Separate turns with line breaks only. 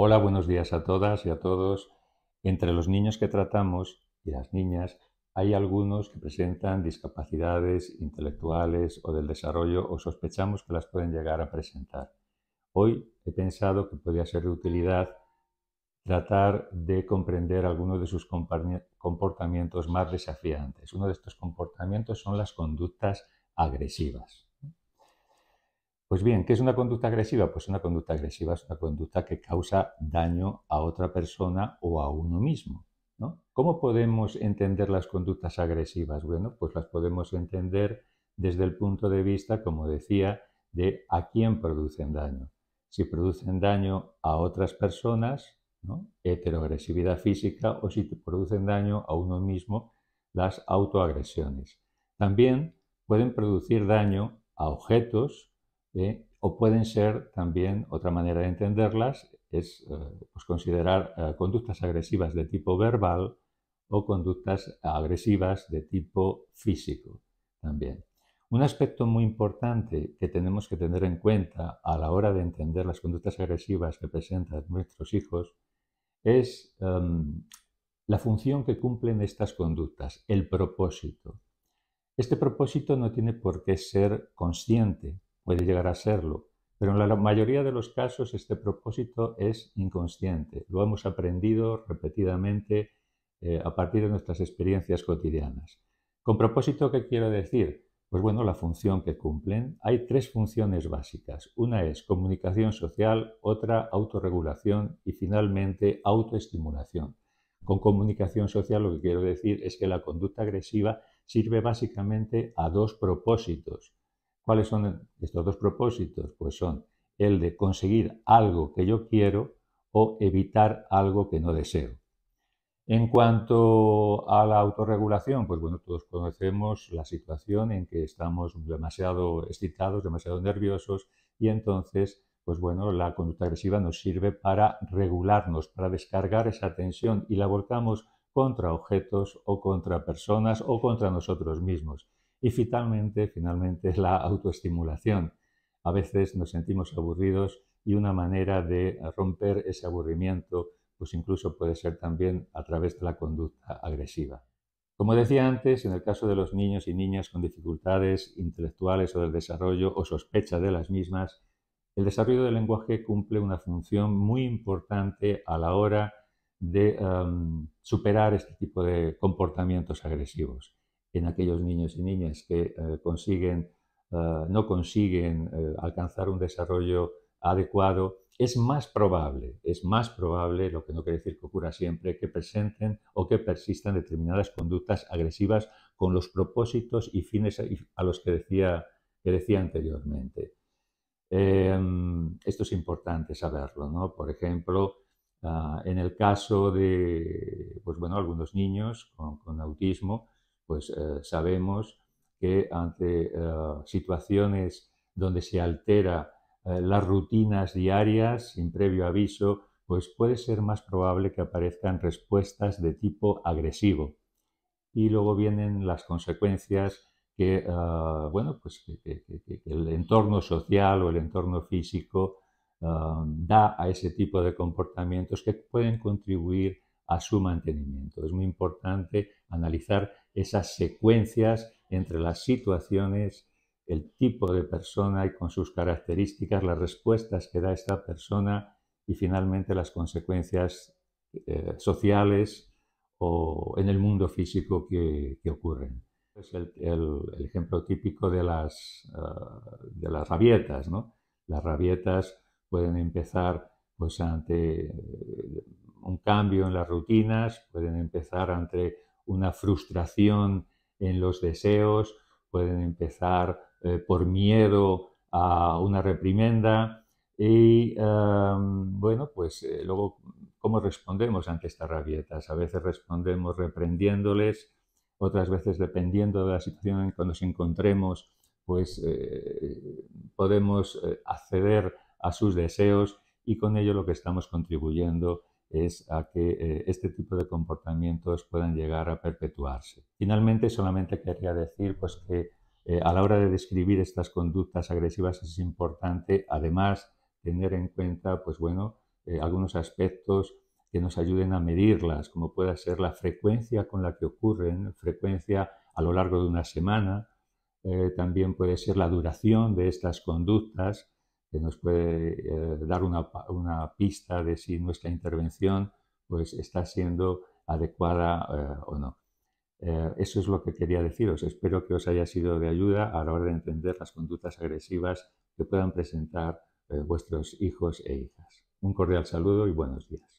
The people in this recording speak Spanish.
Hola, buenos días a todas y a todos. Entre los niños que tratamos y las niñas hay algunos que presentan discapacidades intelectuales o del desarrollo o sospechamos que las pueden llegar a presentar. Hoy he pensado que podría ser de utilidad tratar de comprender algunos de sus comportamientos más desafiantes. Uno de estos comportamientos son las conductas agresivas. Pues bien, ¿qué es una conducta agresiva? Pues una conducta agresiva es una conducta que causa daño a otra persona o a uno mismo. ¿Cómo podemos entender las conductas agresivas? Bueno, pues las podemos entender desde el punto de vista, como decía, de a quién producen daño. Si producen daño a otras personas, ¿no? heteroagresividad física, o si producen daño a uno mismo, las autoagresiones. También pueden producir daño a objetos, ¿eh? o pueden ser también, otra manera de entenderlas es eh, pues considerar eh, conductas agresivas de tipo verbal o conductas agresivas de tipo físico también. Un aspecto muy importante que tenemos que tener en cuenta a la hora de entender las conductas agresivas que presentan nuestros hijos es em, la función que cumplen estas conductas, el propósito. Este propósito no tiene por qué ser consciente, puede llegar a serlo, pero en la mayoría de los casos este propósito es inconsciente, lo hemos aprendido repetidamente eh, a partir de nuestras experiencias cotidianas. ¿Con propósito qué quiero decir? Pues bueno, la función que cumplen. Hay tres funciones básicas. Una es comunicación social, otra autorregulación y finalmente autoestimulación. Con comunicación social lo que quiero decir es que la conducta agresiva sirve básicamente a dos propósitos. ¿Cuáles son estos dos propósitos? Pues son el de conseguir algo que yo quiero o evitar algo que no deseo. En cuanto a la autorregulación, pues bueno, todos conocemos la situación en que estamos demasiado excitados, demasiado nerviosos y entonces, pues bueno, la conducta agresiva nos sirve para regularnos, para descargar esa tensión y la volcamos contra objetos o contra personas o contra nosotros mismos. Y finalmente, la autoestimulación. A veces nos sentimos aburridos y una manera de romper ese aburrimiento pues incluso puede ser también a través de la conducta agresiva. Como decía antes, en el caso de los niños y niñas con dificultades intelectuales o del desarrollo o sospecha de las mismas, el desarrollo del lenguaje cumple una función muy importante a la hora de em, superar este tipo de comportamientos agresivos en aquellos niños y niñas que eh, eh, no consiguen eh, alcanzar un desarrollo adecuado, es más probable, es más probable, lo que no quiere decir que ocurra siempre, que presenten o que persistan determinadas conductas agresivas con los propósitos y fines a los que decía, que decía anteriormente. Em, esto es importante saberlo, ¿no? Por ejemplo, ah, en el caso de, pues algunos niños con autismo, pues eh, sabemos que ante eh, situaciones donde se altera eh, las rutinas diarias sin previo aviso, pues puede ser más probable que aparezcan respuestas de tipo agresivo. Y luego vienen las consecuencias que, bueno, pues el entorno social o el entorno físico da a ese tipo de comportamientos que pueden contribuir a su mantenimiento. Es muy importante analizar esas secuencias entre las situaciones, el tipo de persona y con sus características, las respuestas que da esta persona y finalmente las consecuencias eh, sociales o en el mundo físico que, que ocurren. Es el, ejemplo típico de las, eh, de las rabietas. Las rabietas pueden empezar pues, ante eh, un cambio en las rutinas, pueden empezar ante una frustración en los deseos, pueden empezar eh, por miedo a una reprimenda y em, bueno, pues eh, luego, ¿cómo respondemos ante estas rabietas? A veces respondemos reprendiéndoles, otras veces dependiendo de la situación en que nos encontremos, pues eh, podemos acceder a sus deseos y con ello lo que estamos contribuyendo es a que eh, este tipo de comportamientos puedan llegar a perpetuarse. Finalmente, solamente quería decir pues, que eh, a la hora de describir estas conductas agresivas es importante, además, tener en cuenta pues, bueno, eh, algunos aspectos que nos ayuden a medirlas, como puede ser la frecuencia con la que ocurren, frecuencia a lo largo de una semana, también puede ser la duración de estas conductas, que nos puede eh, dar una, una, pista de si nuestra intervención pues, está siendo adecuada eh, o no. Eh, eso es lo que quería deciros. Espero que os haya sido de ayuda a la hora de entender las conductas agresivas que puedan presentar vuestros hijos e hijas. Un cordial saludo y buenos días.